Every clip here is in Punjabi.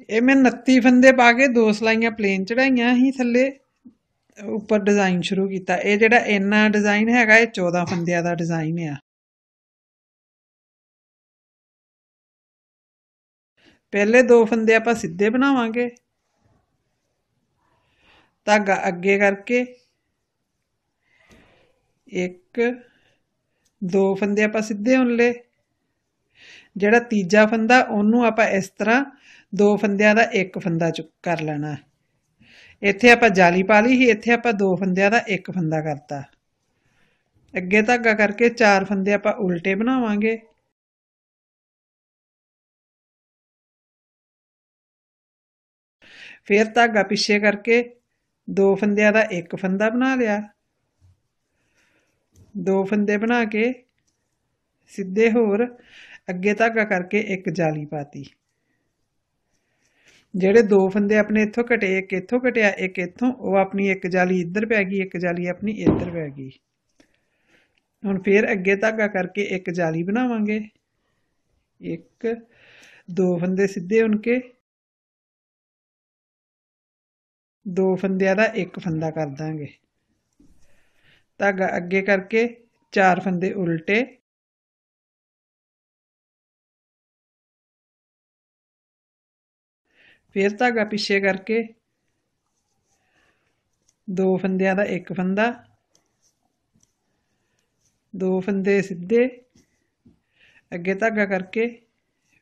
ਇਹ ਮੈਂ 29 ਫੰਦੇ ਪਾ ਕੇ ਦੋ ਸਲਾਈਆਂ ਪਲੇਨ ਚੜਾਈਆਂ ਸੀ ਥੱਲੇ ਉੱਪਰ ਡਿਜ਼ਾਈਨ ਸ਼ੁਰੂ ਕੀਤਾ ਇਹ ਜਿਹੜਾ ਇੰਨਾ ਡਿਜ਼ਾਈਨ ਹੈਗਾ ਇਹ 14 ਫੰਦਿਆਂ ਦਾ ਡਿਜ਼ਾਈਨ ਆ ਪਹਿਲੇ ਦੋ ਫੰਦੇ ਆਪਾਂ ਸਿੱਧੇ ਬਣਾਵਾਂਗੇ ਧਾਗਾ ਅੱਗੇ ਕਰਕੇ ਇੱਕ ਦੋ ਫੰਦੇ ਆਪਾਂ ਸਿੱਧੇ ਉਨ ਲੈ ਜਿਹੜਾ ਤੀਜਾ ਫੰਦਾ ਉਹਨੂੰ ਆਪਾਂ ਇਸ ਤਰ੍ਹਾਂ ਦੋ ਫੰਦਿਆਂ ਦਾ ਇੱਕ ਫੰਦਾ ਕਰ ਲੈਣਾ ਇੱਥੇ ਆਪਾਂ ਜਾਲੀ ਪਾ ਲਈ ਸੀ ਇੱਥੇ ਆਪਾਂ ਦੋ ਫੰਦਿਆਂ ਦਾ ਇੱਕ ਫੰਦਾ ਕਰਤਾ ਅੱਗੇ ਧਾਗਾ ਕਰਕੇ ਚਾਰ ਫੰਦੇ ਆਪਾਂ ਉਲਟੇ ਬਣਾਵਾਂਗੇ ਫੇਰ ਧਾਗਾ ਪਿੱਛੇ ਕਰਕੇ ਦੋ ਫੰਦਿਆਂ ਦਾ ਇੱਕ ਫੰਦਾ ਬਣਾ ਲਿਆ ਦੋ ਫੰਦੇ ਬਣਾ ਕੇ ਸਿੱਧੇ ਹੋਰ ਅੱਗੇ ਧਾਗਾ ਕਰਕੇ ਇੱਕ ਜਾਲੀ ਪਾਤੀ ਜਿਹੜੇ ਦੋ ਫੰਦੇ ਆਪਣੇ ਇੱਥੋਂ ਘਟੇ ਇੱਕ ਇੱਥੋਂ ਘਟਿਆ ਇੱਕ ਇੱਥੋਂ ਉਹ ਆਪਣੀ ਇੱਕ ਜਾਲੀ ਇੱਧਰ ਪੈ ਗਈ ਇੱਕ ਜਾਲੀ ਆਪਣੀ ਇੱਧਰ ਪੈ ਗਈ ਹੁਣ ਫੇਰ ਅੱਗੇ ਧਾਗਾ ਕਰਕੇ ਇੱਕ ਜਾਲੀ ਬਣਾਵਾਂਗੇ ਇੱਕ ਦੋ ਫੰਦੇ ਸਿੱਧੇ ਉਨਕੇ ਦੋ ਫੰਦਿਆਂ ਦਾ ਇੱਕ ਫੰਦਾ ਕਰ ਦਾਂਗੇ ਧਾਗਾ ਅੱਗੇ ਕਰਕੇ ਚਾਰ ਫੰਦੇ ਉਲਟੇ ਫੇਰ ਧਾਗਾ ਪਿੱਛੇ ਕਰਕੇ ਦੋ ਫੰਦਿਆਂ ਦਾ ਇੱਕ ਫੰਦਾ ਦੋ ਫੰਦੇ ਸਿੱਧੇ ਅੱਗੇ ਧਾਗਾ ਕਰਕੇ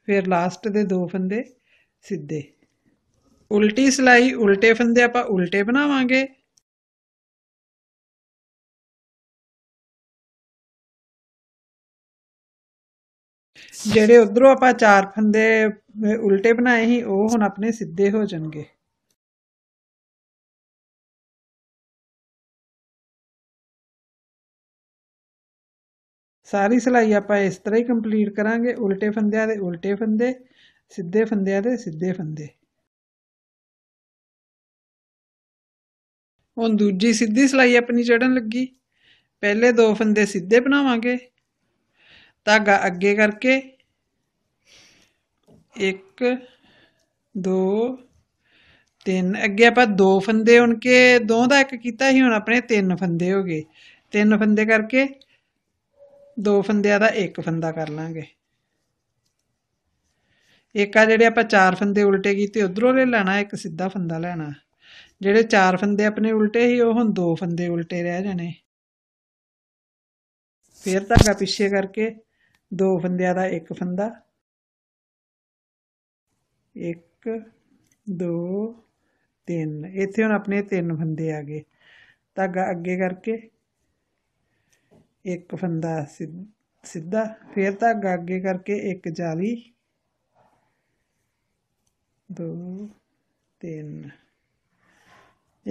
ਫਿਰ ਲਾਸਟ ਦੇ ਦੋ ਫੰਦੇ ਸਿੱਧੇ ਉਲਟੀ ਸਲਾਈ ਉਲਟੇ ਫੰਦੇ ਆਪਾਂ ਉਲਟੇ ਬਣਾਵਾਂਗੇ ਜਿਹੜੇ ਉਧਰੋਂ ਆਪਾਂ ਚਾਰ ਫੰਦੇ ਉਲਟੇ ਬਣਾਏ ਸੀ ਉਹ ਹੁਣ ਆਪਣੇ ਸਿੱਧੇ ਹੋ ਜਾਣਗੇ ਸਾਰੀ ਸਲਾਈ ਆਪਾਂ ਇਸ ਤਰ੍ਹਾਂ ਹੀ ਕੰਪਲੀਟ ਕਰਾਂਗੇ ਉਲਟੇ ਫੰਦਿਆਂ ਦੇ ਉਲਟੇ ਫੰਦੇ ਸਿੱਧੇ ਫੰਦਿਆਂ ਦੇ ਸਿੱਧੇ ਫੰਦੇ ਹੁਣ ਦੂਜੀ ਸਿੱਧੀ ਸਲਾਈ ਆਪਣੀ ਚੜਨ ਲੱਗੀ ਪਹਿਲੇ ਦੋ ਫੰਦੇ ਸਿੱਧੇ ਬਣਾਵਾਂਗੇ ਧਾਗਾ ਅੱਗੇ ਕਰਕੇ ਇੱਕ ਦੋ ਤਿੰਨ ਅੱਗੇ ਆਪਾਂ ਦੋ ਫੰਦੇ ਹੁਣ ਕੇ ਦੋ ਦਾ ਇੱਕ ਕੀਤਾ ਸੀ ਹੁਣ ਆਪਣੇ ਤਿੰਨ ਫੰਦੇ ਹੋ ਗਏ ਤਿੰਨ ਫੰਦੇ ਕਰਕੇ ਦੋ ਫੰਦਿਆਂ ਦਾ ਇੱਕ ਫੰਦਾ ਕਰ ਲਾਂਗੇ ਇੱਕ ਆ ਜਿਹੜੇ ਆਪਾਂ ਚਾਰ ਫੰਦੇ ਉਲਟੇ ਕੀਤੇ ਉਧਰੋਂ ਲੈ ਲੈਣਾ ਇੱਕ ਸਿੱਧਾ ਫੰਦਾ ਲੈਣਾ ਜਿਹੜੇ ਚਾਰ ਫੰਦੇ ਆਪਣੇ ਉਲਟੇ ਸੀ ਉਹ ਹੁਣ ਦੋ ਫੰਦੇ ਉਲਟੇ ਰਹਿ ਜਾਣੇ ਫੇਰ ਧਾਗਾ ਪਿੱਛੇ ਕਰਕੇ ਦੋ ਫੰਦਿਆਂ ਦਾ ਇੱਕ ਫੰਦਾ ਇੱਕ ਦੋ ਤਿੰਨ ਇੱਥੇ ਹੁਣ ਆਪਣੇ ਤਿੰਨ ਫੰਦੇ ਆ ਗਏ ਧਾਗਾ ਅੱਗੇ ਕਰਕੇ ਇੱਕ ਫੰਦਾ ਸਿੱਧਾ ਫੇਰ ਧਾਗਾ ਅੱਗੇ ਕਰਕੇ ਇੱਕ ਜਾਲੀ ਦੋ ਤਿੰਨ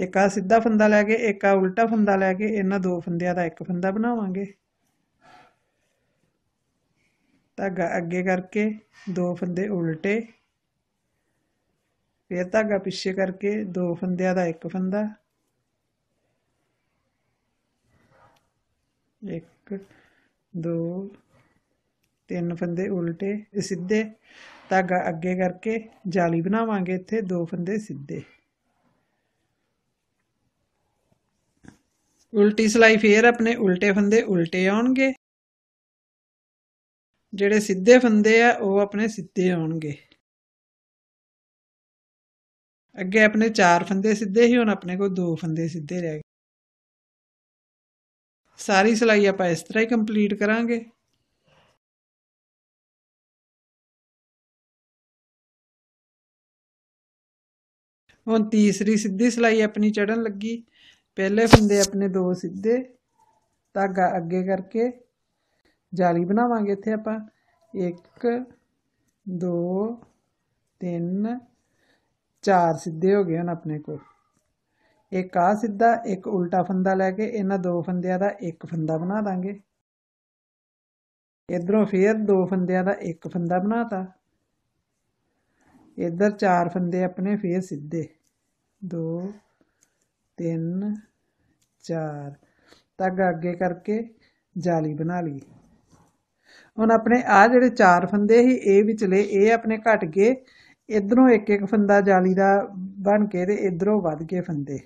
ਇੱਕ ਆ ਸਿੱਧਾ ਫੰਦਾ ਲੈ ਕੇ ਇੱਕ ਆ ਉਲਟਾ ਫੰਦਾ ਲੈ ਕੇ ਇਹਨਾਂ ਦੋ ਫੰਦਿਆਂ ਦਾ ਇੱਕ ਫੰਦਾ ਬਣਾਵਾਂਗੇ ਧਾਗਾ ਅੱਗੇ ਕਰਕੇ ਦੋ ਫੰਦੇ ਉਲਟੇ ਫਿਰ ਧਾਗਾ ਪਿੱਛੇ ਕਰਕੇ ਦੋ ਫੰਦਿਆਂ ਦਾ ਇੱਕ ਫੰਦਾ ਇੱਕ ਦੋ ਤਿੰਨ ਫੰਦੇ ਉਲਟੇ ਸਿੱਧੇ ਧਾਗਾ ਅੱਗੇ ਕਰਕੇ ਜਾਲੀ ਬਣਾਵਾਂਗੇ ਇੱਥੇ ਦੋ ਫੰਦੇ ਸਿੱਧੇ ਉਲਟੀ ਸਲਾਈ ਫੇਰ ਆਪਣੇ ਉਲਟੇ ਫੰਦੇ ਉਲਟੇ ਆਉਣਗੇ ਜਿਹੜੇ ਸਿੱਧੇ ਫੰਦੇ ਆ ਉਹ ਆਪਣੇ ਸਿੱਧੇ ਆਉਣਗੇ अगे अपने चार फंदे सीधे ही हूँ अपने को दो फंदे सीधे रह गए सारी सिलाई आप इस तरह ही कंप्लीट करा हम तीसरी सीधी सिलाई अपनी चढ़न लगी पहले फंदे अपने दो सीधे धागा अगे करके जाली बनावे इतने आप एक दो तीन ਚਾਰ ਸਿੱਧੇ ਹੋ ਗਏ ਹਨ ਆਪਣੇ ਕੋਲ ਇੱਕ ਆ ਸਿੱਧਾ ਇੱਕ ਉਲਟਾ ਫੰਦਾ ਲੈ ਕੇ ਇਹਨਾਂ ਦੋ ਫੰਦਿਆਂ ਦਾ ਇੱਕ ਫੰਦਾ ਬਣਾ ਦਾਂਗੇ ਇਧਰੋਂ ਫੇਰ ਦੋ ਫੰਦਿਆਂ ਦਾ ਇੱਕ ਫੰਦਾ ਬਣਾਤਾ ਇਧਰ ਚਾਰ ਫੰਦੇ ਆਪਣੇ ਫੇਰ ਸਿੱਧੇ 2 3 4 ਤੱਕ ਅੱਗੇ ਕਰਕੇ ਜਾਲੀ ਬਣਾ ਲਈ ਹੁਣ ਆਪਣੇ ਆ ਜਿਹੜੇ ਚਾਰ ਫੰਦੇ ਸੀ ਇਹ ਵਿਚਲੇ ਇਹ ਆਪਣੇ ਘਟ ਗਏ ਇਧਰੋਂ ਇੱਕ ਇੱਕ ਫੰਦਾ ਜਾਲੀ ਦਾ ਬਣ ਕੇ ਤੇ ਇਧਰੋਂ ਵੱਧ ਕੇ ਫੰਦੇ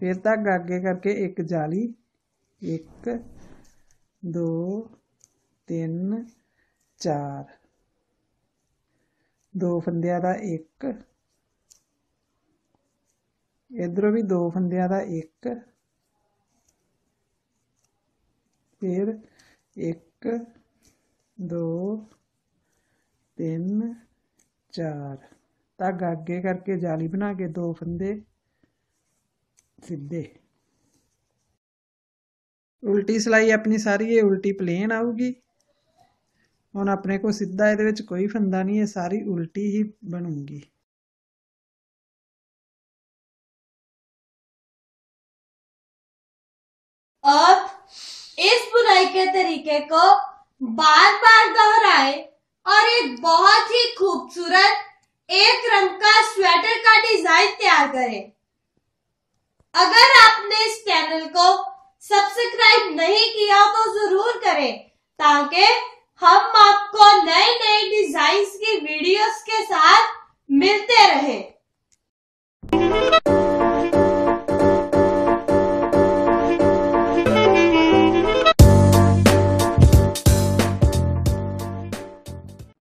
ਫਿਰ ਤੱਕ ਅੱਗੇ ਕਰਕੇ ਇੱਕ ਜਾਲੀ 1 2 3 4 ਦੋ ਫੰਦਿਆਂ ਦਾ ਇੱਕ ਇਧਰੋਂ ਵੀ ਦੋ ਫੰਦਿਆਂ ਦਾ ਇੱਕ ਫਿਰ ਇੱਕ ਦੋ तीन चार धागा अगे करके जाली बना के दो फंदे सीधे उल्टी सिलाई अपनी सारी है उल्टी प्लेन आऊगी हम अपने को सीधा ये कोई फंदा नहीं है सारी उल्टी ही बनूगी अब इस बुनाई के तरीके को बार बार दोहराए और एक बहुत ही खूबसूरत एक रंग का स्वेटर का डिजाइन तैयार करें अगर आपने इस चैनल को सब्सक्राइब नहीं किया तो जरूर करें ताकि हम आपको नए नए डिजाइन की वीडियोस के साथ